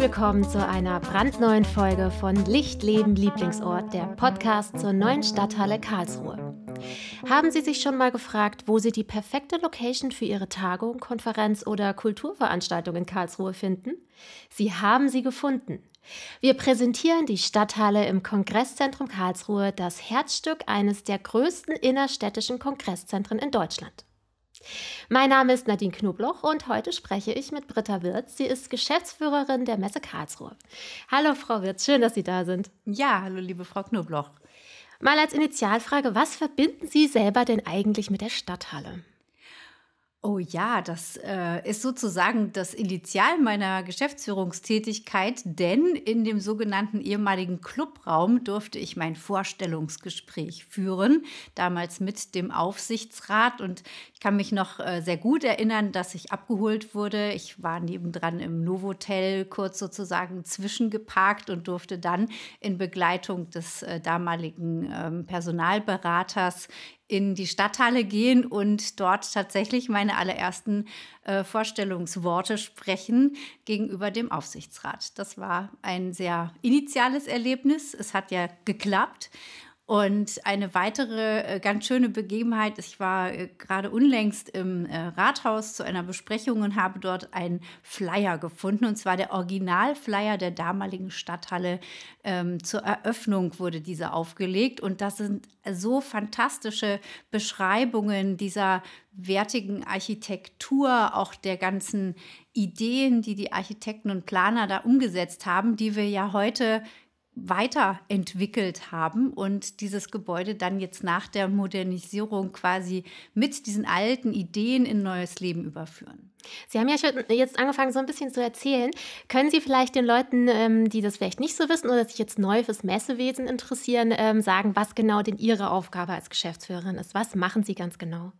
willkommen zu einer brandneuen Folge von Lichtleben Lieblingsort, der Podcast zur neuen Stadthalle Karlsruhe. Haben Sie sich schon mal gefragt, wo Sie die perfekte Location für Ihre Tagung, Konferenz oder Kulturveranstaltung in Karlsruhe finden? Sie haben sie gefunden. Wir präsentieren die Stadthalle im Kongresszentrum Karlsruhe, das Herzstück eines der größten innerstädtischen Kongresszentren in Deutschland. Mein Name ist Nadine Knobloch und heute spreche ich mit Britta Wirz. Sie ist Geschäftsführerin der Messe Karlsruhe. Hallo Frau Wirz, schön, dass Sie da sind. Ja, hallo liebe Frau Knobloch. Mal als Initialfrage, was verbinden Sie selber denn eigentlich mit der Stadthalle? Oh ja, das äh, ist sozusagen das Initial meiner Geschäftsführungstätigkeit, denn in dem sogenannten ehemaligen Clubraum durfte ich mein Vorstellungsgespräch führen, damals mit dem Aufsichtsrat. Und ich kann mich noch äh, sehr gut erinnern, dass ich abgeholt wurde. Ich war nebendran im Novotel kurz sozusagen zwischengeparkt und durfte dann in Begleitung des äh, damaligen ähm, Personalberaters in die Stadthalle gehen und dort tatsächlich meine allerersten äh, Vorstellungsworte sprechen gegenüber dem Aufsichtsrat. Das war ein sehr initiales Erlebnis. Es hat ja geklappt. Und eine weitere äh, ganz schöne Begebenheit, ich war äh, gerade unlängst im äh, Rathaus zu einer Besprechung und habe dort einen Flyer gefunden, und zwar der Originalflyer der damaligen Stadthalle. Ähm, zur Eröffnung wurde dieser aufgelegt und das sind so fantastische Beschreibungen dieser wertigen Architektur, auch der ganzen Ideen, die die Architekten und Planer da umgesetzt haben, die wir ja heute weiterentwickelt haben und dieses Gebäude dann jetzt nach der Modernisierung quasi mit diesen alten Ideen in neues Leben überführen. Sie haben ja schon jetzt angefangen, so ein bisschen zu erzählen. Können Sie vielleicht den Leuten, ähm, die das vielleicht nicht so wissen oder sich jetzt neu fürs Messewesen interessieren, ähm, sagen, was genau denn Ihre Aufgabe als Geschäftsführerin ist? Was machen Sie ganz genau?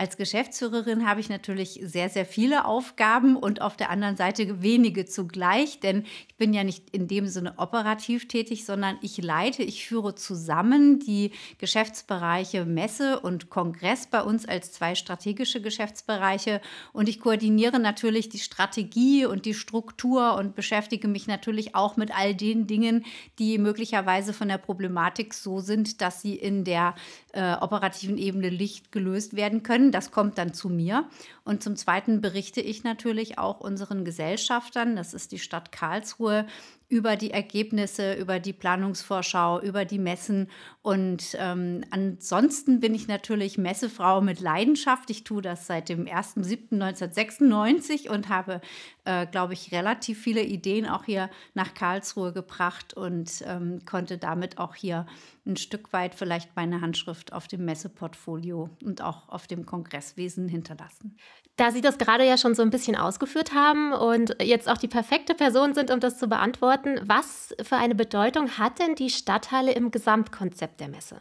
Als Geschäftsführerin habe ich natürlich sehr, sehr viele Aufgaben und auf der anderen Seite wenige zugleich, denn ich bin ja nicht in dem Sinne operativ tätig, sondern ich leite, ich führe zusammen die Geschäftsbereiche Messe und Kongress bei uns als zwei strategische Geschäftsbereiche und ich koordiniere natürlich die Strategie und die Struktur und beschäftige mich natürlich auch mit all den Dingen, die möglicherweise von der Problematik so sind, dass sie in der äh, operativen Ebene nicht gelöst werden können das kommt dann zu mir. Und zum Zweiten berichte ich natürlich auch unseren Gesellschaftern, das ist die Stadt Karlsruhe, über die Ergebnisse, über die Planungsvorschau, über die Messen. Und ähm, ansonsten bin ich natürlich Messefrau mit Leidenschaft. Ich tue das seit dem 1.7.1996 und habe, äh, glaube ich, relativ viele Ideen auch hier nach Karlsruhe gebracht und ähm, konnte damit auch hier ein Stück weit vielleicht meine Handschrift auf dem Messeportfolio und auch auf dem Kongresswesen hinterlassen. Da Sie das gerade ja schon so ein bisschen ausgeführt haben und jetzt auch die perfekte Person sind, um das zu beantworten, beantworten, was für eine Bedeutung hat denn die Stadthalle im Gesamtkonzept der Messe?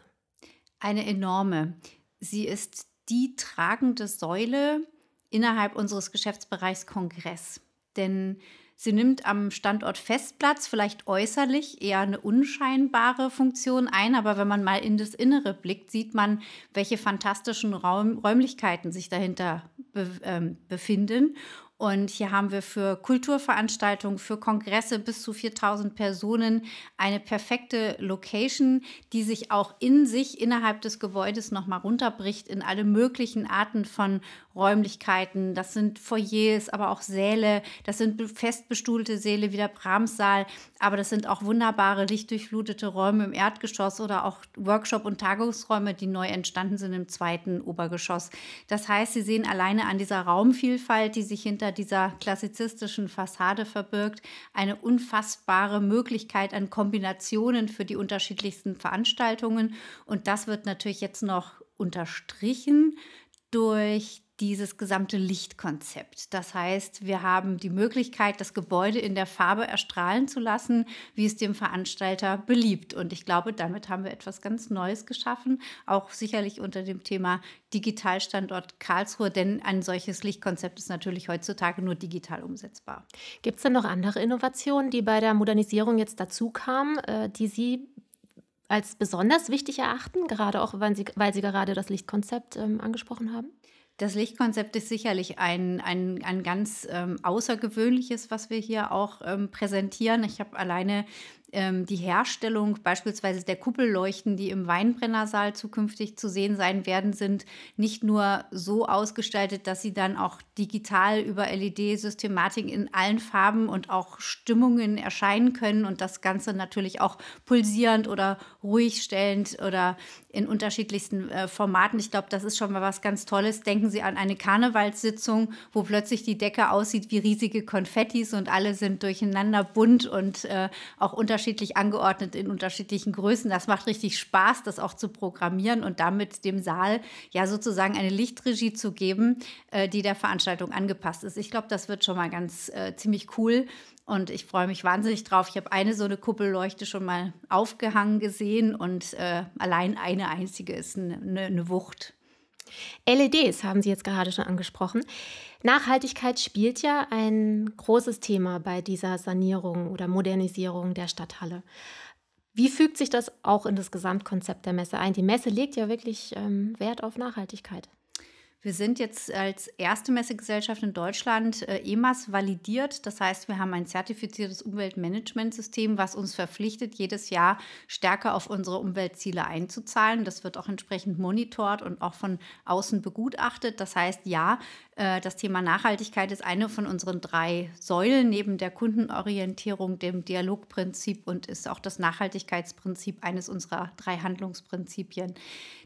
Eine enorme. Sie ist die tragende Säule innerhalb unseres Geschäftsbereichs Kongress. Denn sie nimmt am Standort Festplatz vielleicht äußerlich eher eine unscheinbare Funktion ein, aber wenn man mal in das Innere blickt, sieht man, welche fantastischen Raum Räumlichkeiten sich dahinter be ähm, befinden und hier haben wir für Kulturveranstaltungen, für Kongresse bis zu 4000 Personen eine perfekte Location, die sich auch in sich innerhalb des Gebäudes nochmal runterbricht in alle möglichen Arten von Räumlichkeiten. Das sind Foyers, aber auch Säle. Das sind festbestuhlte Säle wie der Brahmsaal. Aber das sind auch wunderbare, lichtdurchflutete Räume im Erdgeschoss oder auch Workshop- und Tagungsräume, die neu entstanden sind im zweiten Obergeschoss. Das heißt, Sie sehen alleine an dieser Raumvielfalt, die sich hinter hinter dieser klassizistischen Fassade verbirgt, eine unfassbare Möglichkeit an Kombinationen für die unterschiedlichsten Veranstaltungen. Und das wird natürlich jetzt noch unterstrichen durch dieses gesamte Lichtkonzept. Das heißt, wir haben die Möglichkeit, das Gebäude in der Farbe erstrahlen zu lassen, wie es dem Veranstalter beliebt. Und ich glaube, damit haben wir etwas ganz Neues geschaffen, auch sicherlich unter dem Thema Digitalstandort Karlsruhe, denn ein solches Lichtkonzept ist natürlich heutzutage nur digital umsetzbar. Gibt es denn noch andere Innovationen, die bei der Modernisierung jetzt dazu kamen, äh, die Sie als besonders wichtig erachten, gerade auch, weil Sie, weil Sie gerade das Lichtkonzept ähm, angesprochen haben? Das Lichtkonzept ist sicherlich ein, ein, ein ganz ähm, außergewöhnliches, was wir hier auch ähm, präsentieren. Ich habe alleine ähm, die Herstellung beispielsweise der Kuppelleuchten, die im Weinbrennersaal zukünftig zu sehen sein werden, sind nicht nur so ausgestaltet, dass sie dann auch digital über LED-Systematik in allen Farben und auch Stimmungen erscheinen können und das Ganze natürlich auch pulsierend oder ruhigstellend oder in unterschiedlichsten äh, Formaten. Ich glaube, das ist schon mal was ganz Tolles. Denken Sie an eine Karnevalssitzung, wo plötzlich die Decke aussieht wie riesige Konfettis und alle sind durcheinander bunt und äh, auch unterschiedlich unterschiedlich angeordnet in unterschiedlichen Größen. Das macht richtig Spaß, das auch zu programmieren und damit dem Saal ja sozusagen eine Lichtregie zu geben, äh, die der Veranstaltung angepasst ist. Ich glaube, das wird schon mal ganz äh, ziemlich cool und ich freue mich wahnsinnig drauf. Ich habe eine so eine Kuppelleuchte schon mal aufgehangen gesehen und äh, allein eine einzige ist eine, eine Wucht. LEDs haben Sie jetzt gerade schon angesprochen. Nachhaltigkeit spielt ja ein großes Thema bei dieser Sanierung oder Modernisierung der Stadthalle. Wie fügt sich das auch in das Gesamtkonzept der Messe ein? Die Messe legt ja wirklich ähm, Wert auf Nachhaltigkeit. Wir sind jetzt als erste Messegesellschaft in Deutschland äh, EMAS validiert. Das heißt, wir haben ein zertifiziertes Umweltmanagementsystem, was uns verpflichtet, jedes Jahr stärker auf unsere Umweltziele einzuzahlen. Das wird auch entsprechend monitort und auch von außen begutachtet. Das heißt, ja, äh, das Thema Nachhaltigkeit ist eine von unseren drei Säulen neben der Kundenorientierung, dem Dialogprinzip und ist auch das Nachhaltigkeitsprinzip eines unserer drei Handlungsprinzipien.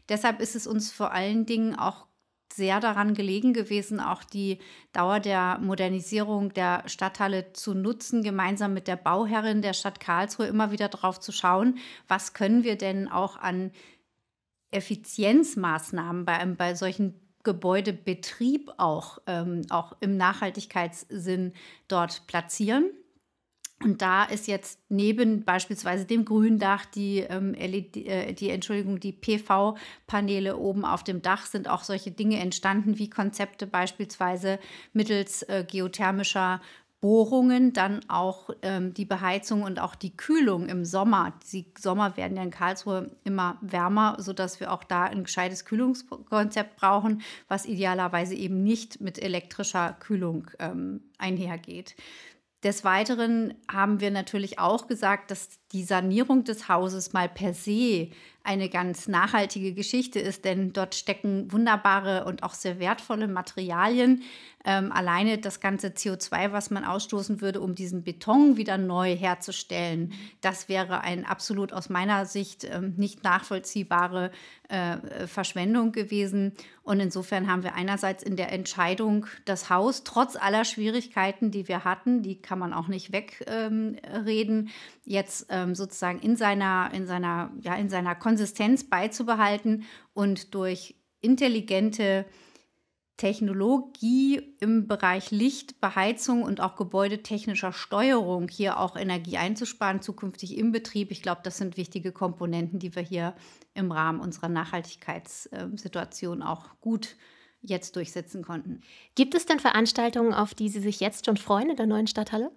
Deshalb ist es uns vor allen Dingen auch sehr daran gelegen gewesen, auch die Dauer der Modernisierung der Stadthalle zu nutzen, gemeinsam mit der Bauherrin der Stadt Karlsruhe immer wieder darauf zu schauen, was können wir denn auch an Effizienzmaßnahmen bei, bei solchen Gebäudebetrieb auch, ähm, auch im Nachhaltigkeitssinn dort platzieren. Und da ist jetzt neben beispielsweise dem Gründach die ähm, LED, äh, die Entschuldigung, die PV-Paneele oben auf dem Dach sind auch solche Dinge entstanden, wie Konzepte beispielsweise mittels äh, geothermischer Bohrungen dann auch ähm, die Beheizung und auch die Kühlung im Sommer. Die Sommer werden ja in Karlsruhe immer wärmer, sodass wir auch da ein gescheites Kühlungskonzept brauchen, was idealerweise eben nicht mit elektrischer Kühlung ähm, einhergeht. Des Weiteren haben wir natürlich auch gesagt, dass die Sanierung des Hauses mal per se eine ganz nachhaltige Geschichte ist, denn dort stecken wunderbare und auch sehr wertvolle Materialien. Ähm, alleine das ganze CO2, was man ausstoßen würde, um diesen Beton wieder neu herzustellen, das wäre ein absolut aus meiner Sicht ähm, nicht nachvollziehbare äh, Verschwendung gewesen. Und insofern haben wir einerseits in der Entscheidung, das Haus trotz aller Schwierigkeiten, die wir hatten, die kann man auch nicht wegreden, ähm, jetzt äh, ähm, sozusagen in seiner, in, seiner, ja, in seiner Konsistenz beizubehalten und durch intelligente Technologie im Bereich Licht, Beheizung und auch gebäudetechnischer Steuerung hier auch Energie einzusparen, zukünftig im Betrieb. Ich glaube, das sind wichtige Komponenten, die wir hier im Rahmen unserer Nachhaltigkeitssituation auch gut jetzt durchsetzen konnten. Gibt es denn Veranstaltungen, auf die Sie sich jetzt schon freuen in der neuen Stadthalle?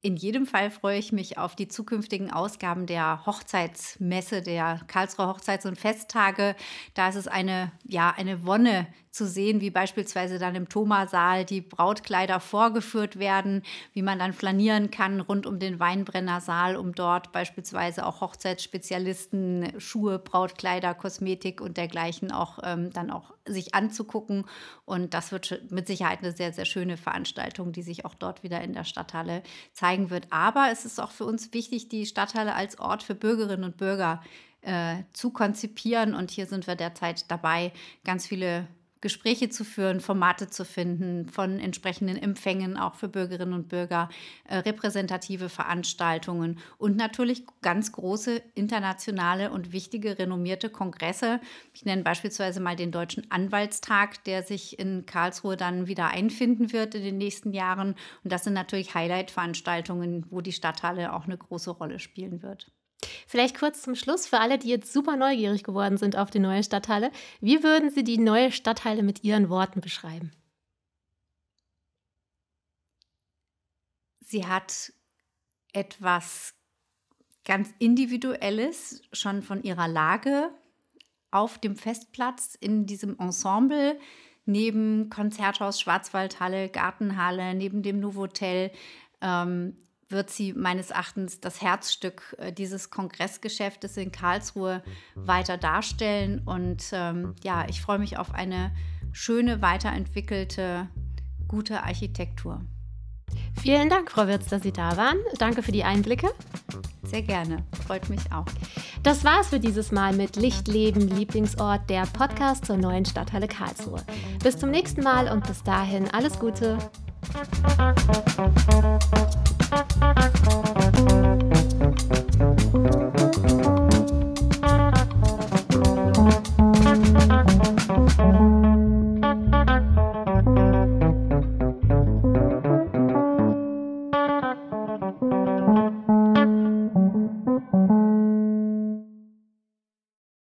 In jedem Fall freue ich mich auf die zukünftigen Ausgaben der Hochzeitsmesse der Karlsruher Hochzeits- und Festtage. Da ist es eine, ja, eine Wonne zu sehen, wie beispielsweise dann im Thomasaal die Brautkleider vorgeführt werden, wie man dann flanieren kann rund um den Weinbrennersaal, um dort beispielsweise auch Hochzeitsspezialisten Schuhe, Brautkleider, Kosmetik und dergleichen auch ähm, dann auch sich anzugucken. Und das wird mit Sicherheit eine sehr, sehr schöne Veranstaltung, die sich auch dort wieder in der Stadthalle zeigen wird. Aber es ist auch für uns wichtig, die Stadthalle als Ort für Bürgerinnen und Bürger äh, zu konzipieren. Und hier sind wir derzeit dabei, ganz viele Gespräche zu führen, Formate zu finden, von entsprechenden Empfängen auch für Bürgerinnen und Bürger, äh, repräsentative Veranstaltungen und natürlich ganz große internationale und wichtige renommierte Kongresse. Ich nenne beispielsweise mal den Deutschen Anwaltstag, der sich in Karlsruhe dann wieder einfinden wird in den nächsten Jahren. Und das sind natürlich Highlight-Veranstaltungen, wo die Stadthalle auch eine große Rolle spielen wird. Vielleicht kurz zum Schluss für alle, die jetzt super neugierig geworden sind auf die neue Stadthalle. Wie würden Sie die neue Stadthalle mit Ihren Worten beschreiben? Sie hat etwas ganz Individuelles schon von ihrer Lage auf dem Festplatz in diesem Ensemble neben Konzerthaus, Schwarzwaldhalle, Gartenhalle, neben dem Novotel. Ähm, wird sie meines Erachtens das Herzstück äh, dieses Kongressgeschäftes in Karlsruhe weiter darstellen. Und ähm, ja, ich freue mich auf eine schöne, weiterentwickelte, gute Architektur. Vielen Dank, Frau Wirz, dass Sie da waren. Danke für die Einblicke. Sehr gerne, freut mich auch. Das war's für dieses Mal mit Lichtleben, Lieblingsort, der Podcast zur neuen Stadthalle Karlsruhe. Bis zum nächsten Mal und bis dahin alles Gute. Thank you.